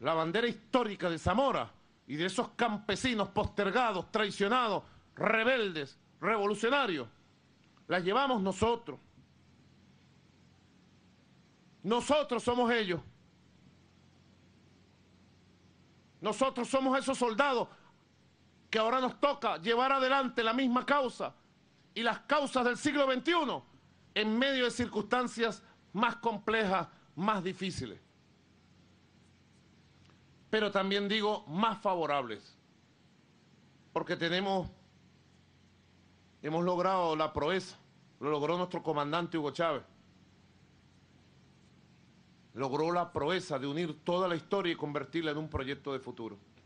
la bandera histórica de Zamora y de esos campesinos postergados, traicionados, rebeldes, revolucionarios, las llevamos nosotros. Nosotros somos ellos. Nosotros somos esos soldados que ahora nos toca llevar adelante la misma causa y las causas del siglo XXI en medio de circunstancias más complejas, más difíciles pero también digo más favorables, porque tenemos, hemos logrado la proeza, lo logró nuestro comandante Hugo Chávez, logró la proeza de unir toda la historia y convertirla en un proyecto de futuro.